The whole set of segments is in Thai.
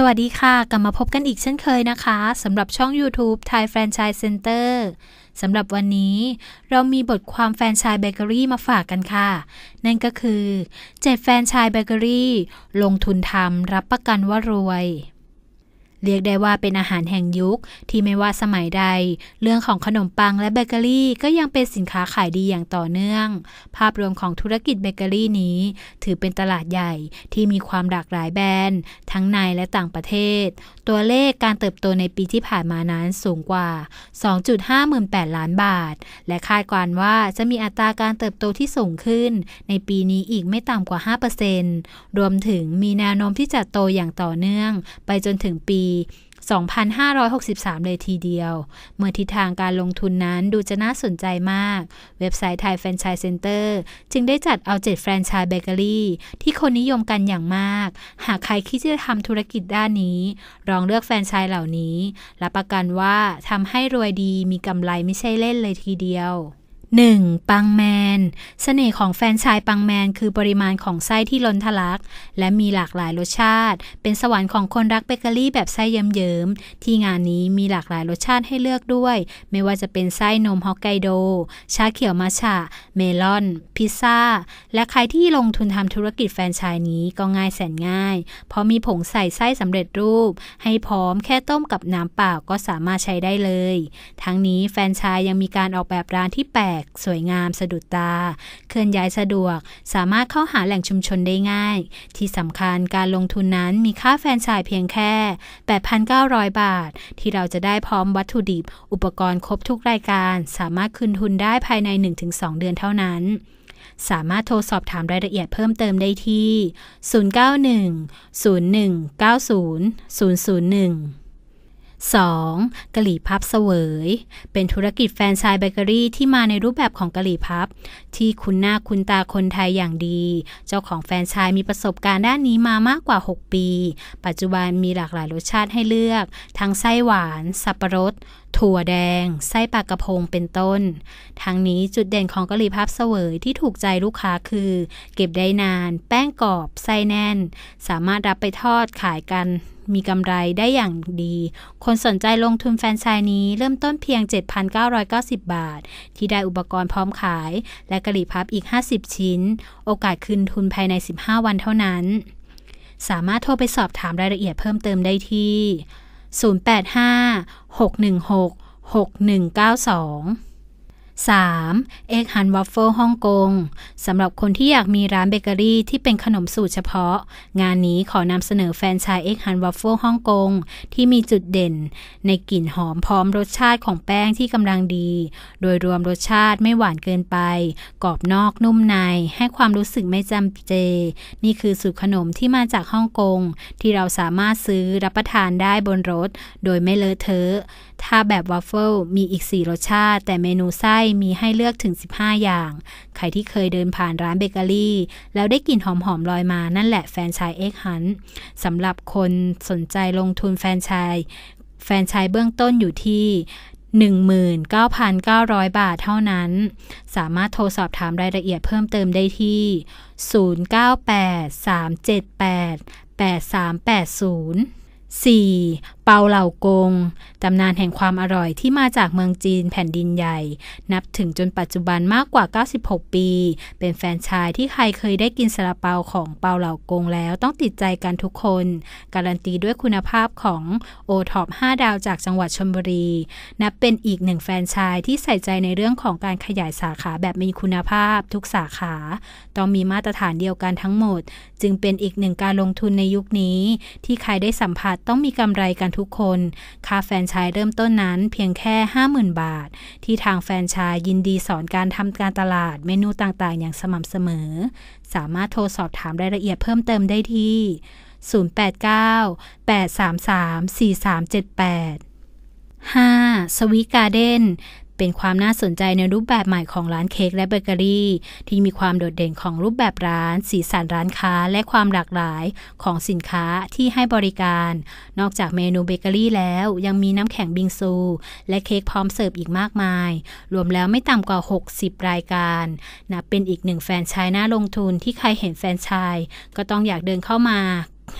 สวัสดีค่ะ กลับมาพบกันอีกเช่นเคยนะคะสำหรับช่อง YouTube Thai Franchise Center สำหรับวันนี้ เรามีบทความแฟนชายเบเกอรี่มาฝากกันค่ะ นั่นก็คือ 7 แฟนชายเบเกอรี่ ลงทุนทำรับประกันว่ารวยเรียกได้ว่าเป็นอาหารแห่งยุคที่ไม่ว่าสมัยใด เรื่องของขนมปังและเบเกอรี่ ก็ยังเป็นสินค้าขายดีอย่างต่อเนื่อง ภาพรวมของธุรกิจเบเกอรี่นี้ ถือเป็นตลาดใหญ่ที่มีความหลากหลายแบรนด์ทั้งในและต่างประเทศ ตัวเลขการเติบโตในปีที่ผ่านมานั้นสูงกว่า 2.58 ล้านบาท และคาดการว่าจะมีอัตราการเติบโตที่สูงขึ้น ในปีนี้อีกไม่ต่ำกว่า5%รวมถึงมีแนวโน้มที่จะโตอย่างต่อเนื่อง ไปจนถึงปี2,563 เลยทีเดียว เมื่อทิศทางการลงทุนนั้นดูจะน่าสนใจมาก เว็บไซต์ไทยแฟรนไชส์เซ็นเตอร์จึงได้จัดเอา 7แฟรนไชส์เบเกอรี่ ที่คนนิยมกันอย่างมาก หากใครคิดจะทำธุรกิจด้านนี้ลองเลือกแฟรนไชส์เหล่านี้รับประกันว่าทำให้รวยดีมีกำไรไม่ใช่เล่นเลยทีเดียว 1. ปังแมนสเสน่ห์ของแฟนชายปังแมนคือปริมาณของไส้ที่ล้นทะลักและมีหลากหลายรสชาติ เป็นสวรรค์ของคนรักเบเกอรี่แบบไส้เยิ้มๆ ที่งานนี้มีหลากหลายรสชาติให้เลือกด้วย ไม่ว่าจะเป็นไส้นมฮอกไกโด ชาเขียวมาชะเมลอน พิซซ่าและใครที่ลงทุนทำธุรกิจแฟนชายนี้ก็ง่ายแสนง่าย เพราะมีผงใส่ไส้สำเร็จรูป ให้พร้อมแค่ต้มกับน้ำเปล่าก็สามารถใช้ได้เลย ทั้งนี้แฟนชายยังมีการออกแบบร้านที่ 8กสวยงามสะดุดตา เคลื่อนย้ายสะดวก สามารถเข้าหาแหล่งชุมชนได้ง่าย ที่สำคัญการลงทุนนั้นมีค่าแฟนชายเพียงแค่ 8,900 บาท ที่เราจะได้พร้อมวัตถุดิบ อุปกรณ์ครบทุกรายการ สามารถคืนทุนได้ภายใน 1-2 เดือนเท่านั้น สามารถโทรสอบถามรายละเอียดเพิ่มเติมได้ที่ 091 0190 001 2. กะหรี่พับเสวย เป็นธุรกิจแฟรนไชส์เบเกอรี่ที่มาในรูปแบบของกะหรี่พับที่คุณหน้าคุณตาคนไทยอย่างดี เจ้าของแฟรนไชส์มีประสบการณ์ด้านนี้มามากกว่า 6 ปี ปัจจุบันมีหลากหลายรสชาติให้เลือก ทั้งไส้หวาน สับปะรดถั่วแดง ไส้ปลากระพงเป็นต้น ทั้งนี้จุดเด่นของกะหรี่พับเสวยที่ถูกใจลูกค้าคือ เก็บได้นาน แป้งกรอบไส้แน่น สามารถรับไปทอดขายกันมีกำไรได้อย่างดี คนสนใจลงทุนแฟนชายนี้เริ่มต้นเพียง 7,990 บาท ที่ได้อุปกรณ์พร้อมขายและกะหรี่พับอีก 50 ชิ้น โอกาสคืนทุนภายใน 15 วันเท่านั้น สามารถโทรไปสอบถามรายละเอียดเพิ่มเติมได้ที่ 085 616 6192 3. เอ็กฮันวัฟเฟิลฮ่องกงสำหรับคนที่อยากมีร้านเบเกอรี่ที่เป็นขนมสูตรเฉพาะ งานนี้ขอนำเสนอแฟนชายเอ็กฮันวัฟเฟิลฮ่องกงที่มีจุดเด่นในกลิ่นหอมพร้อมรสชาติของแป้งที่กำลังดี โดยรวมรสชาติไม่หวานเกินไป กรอบนอกนุ่มในให้ความรู้สึกไม่จำเจ นี่คือสูตรขนมที่มาจากฮ่องกงที่เราสามารถซื้อรับประทานได้บนรถ โดยไม่เลอะเทอะ ถ้าแบบวัฟเฟิลมีอีก4รสชาติแต่เมนูไส้มีให้เลือกถึง 15 อย่าง ใครที่เคยเดินผ่านร้านเบเกอรี่ แล้วได้กลิ่นหอมๆลอยมานั่นแหละแฟนชายเอ็กฮันสำหรับคนสนใจลงทุนแฟนชายแฟนชายเบื้องต้นอยู่ที่ 19,900 บาทเท่านั้น สามารถโทรสอบถามรายละเอียดเพิ่มเติมได้ที่ 098 378 8380 4เปาเหล่ากง ตำนานแห่งความอร่อยที่มาจากเมืองจีนแผ่นดินใหญ่ นับถึงจนปัจจุบันมากกว่า 96 ปี เป็นแฟนชายที่ใครเคยได้กินซาลาเปาของเปาเหล่ากงแล้วต้องติดใจกันทุกคน การันตีด้วยคุณภาพของโอท็อป5ดาวจากจังหวัดชลบุรี นับเป็นอีกหนึ่งแฟนชายที่ใส่ใจในเรื่องของการขยายสาขาแบบมีคุณภาพทุกสาขา ต้องมีมาตรฐานเดียวกันทั้งหมด จึงเป็นอีกหนึ่งการลงทุนในยุคนี้ ที่ใครได้สัมผัสต้องมีกำไรกันทุกคน ค่าแฟนชายเริ่มต้นนั้น เพียงแค่ 50,000 บาท ที่ทางแฟนชายยินดีสอนการทำการตลาดเมนูต่างๆอย่างสม่ำเสมอ สามารถโทรสอบถามรายละเอียดเพิ่มเติมได้ที่ 089 833 4378 5. สวิการ์เด้นเป็นความน่าสนใจในรูปแบบใหม่ของร้านเค้กและเบเกอรี่ที่มีความโดดเด่นของรูปแบบร้าน สีสันร้านค้าและความหลากหลาย ของสินค้าที่ให้บริการ นอกจากเมนูเบเกอรี่ แล้ว ยังมีน้ำแข็งบิงซู และเค้กพร้อมเสิร์ฟอีกมากมาย รวมแล้วไม่ต่ำกว่า 60 รายการ นับเป็นอีกหนึ่งแฟนชายน่าลงทุนที่ใครเห็นแฟนชายก็ต้องอยากเดินเข้ามา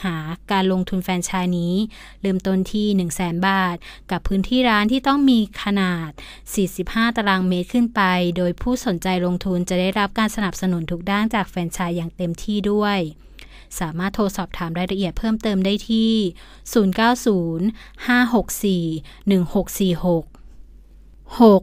หาการลงทุนแฟรนไชส์นี้ เริ่มต้นที่ 1 0 0 0 0แบาท กับพื้นที่ร้านที่ต้องมีขนาด 45 ตารางเมตรขึ้นไป โดยผู้สนใจลงทุนจะได้รับการสนับสนุนทุกด้านจากแฟรนไชส์อย่างเต็มที่ด้วย สามารถโทรสอบถามรายละเอียดเพิ่มเติมได้ที่ 090 564 1646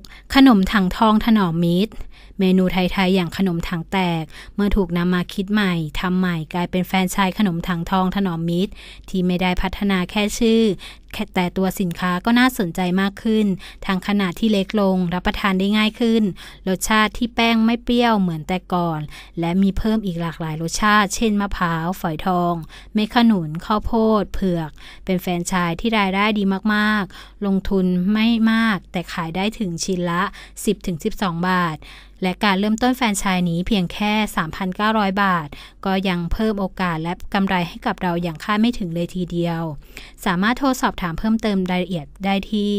6. ขนมถังทองถนอมมิตรเมนูไทย ๆ อย่างขนมถังแตกเมื่อถูกนำมาคิดใหม่ทำใหม่กลายเป็นแฟนชายขนมถังทองถนอมมิตร ที่ไม่ได้พัฒนาแค่ชื่อ แต่ตัวสินค้าก็น่าสนใจมากขึ้น ทางขนาดที่เล็กลง รับประทานได้ง่ายขึ้นรสชาติที่แป้งไม่เปรี้ยวเหมือนแต่ก่อน และมีเพิ่มอีกหลากหลายรสชาติ เช่นมะพร้าวฝอยทองเมฆขนุนข้าวโพด เผือก เป็นแฟนชายที่รายได้ดีมากๆ ลงทุนไม่มาก แต่ขายได้ถึงชิ้นละ10-12บาทและการเริ่มต้นแฟนชายนี้เพียงแค่ 3,900 บาท ก็ยังเพิ่มโอกาสและกำไรให้กับเราอย่างคาดไม่ถึงเลยทีเดียว สามารถโทรสอบถามเพิ่มเติมรายละเอียดได้ที่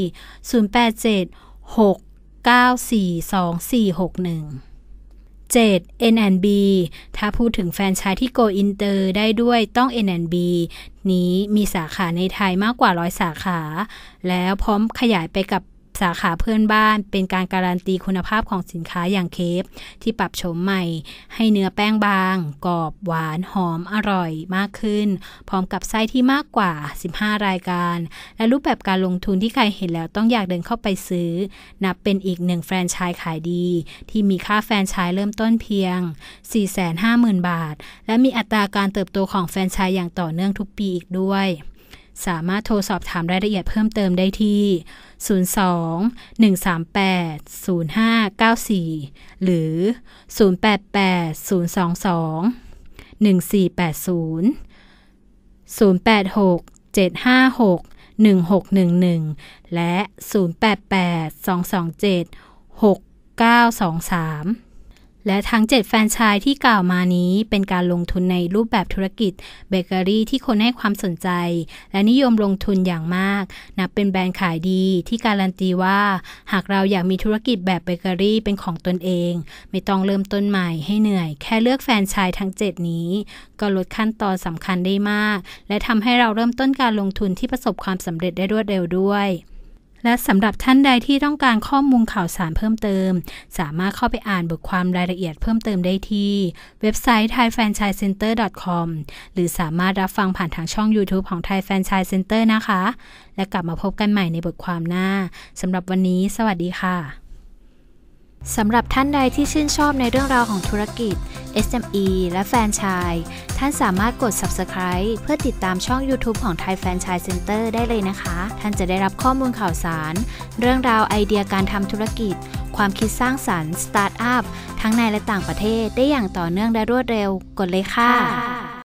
0876942461 7 N&B ถ้าพูดถึงแฟนชายที่โกอินเตอร์ได้ด้วยต้อง N&B นี้มีสาขาในไทยมากกว่าร้อยสาขา แล้วพร้อมขยายไปกับสาขาเพื่อนบ้านเป็นการการันตีคุณภาพของสินค้าอย่างเคฟที่ปรับโฉมใหม่ ให้เนื้อแป้งบางกรอบหวานหอมอร่อยมากขึ้น พร้อมกับไส้ที่มากกว่า 15 รายการ และรูปแบบการลงทุนที่ใครเห็นแล้วต้องอยากเดินเข้าไปซื้อ นับเป็นอีกหนึ่งแฟรนไชส์ขายดี ที่มีค่าแฟรนไชส์เริ่มต้นเพียง 450,000 บาท และมีอัตราการเติบโตของแฟรนไชส์อย่างต่อเนื่องทุกปีอีกด้วยสามารถโทรสอบถามรายละเอียดเพิ่มเติมได้ที่ 02-138-0594 หรือ 088-022-1480 086 756 1611 และ 088 227 6923และทั้ง 7 แฟนชายที่กล่าวมานี้เป็นการลงทุนในรูปแบบธุรกิจเบเกอรี่ ที่คนให้ความสนใจและนิยมลงทุนอย่างมาก นับเป็นแบรนด์ขายดีที่การันตีว่า หากเราอยากมีธุรกิจแบบเบเกอรี่เป็นของตนเอง ไม่ต้องเริ่มต้นใหม่ให้เหนื่อย แค่เลือกแฟนชายทั้ง 7 นี้ ก็ลดขั้นตอนสำคัญได้มาก และทำให้เราเริ่มต้นการลงทุนที่ประสบความสำเร็จได้รวดเร็วด้วยและสำหรับท่านใดที่ต้องการข้อมูลข่าวสารเพิ่มเติม สามารถเข้าไปอ่านบทความรายละเอียดเพิ่มเติมได้ที่ เว็บไซต์ thaifanchisecenter.com หรือสามารถรับฟังผ่านทางช่อง YouTube ของ Thai Franchise Center นะคะ และกลับมาพบกันใหม่ในบทความหน้าสำหรับวันนี้ สวัสดีค่ะสำหรับท่านใดที่ชื่นชอบในเรื่องราวของธุรกิจ SME และแฟนชายท่านสามารถกด subscribe เพื่อติดตามช่อง YouTube ของ Thai Franchise Center ได้เลยนะคะ ท่านจะได้รับข้อมูลข่าวสาร เรื่องราวไอเดียการทำธุรกิจ ความคิดสร้างสารรค์สตาร์ทอัพทั้งในและต่างประเทศได้อย่างต่อเนื่องและรวดเร็วกดเลยค่ะ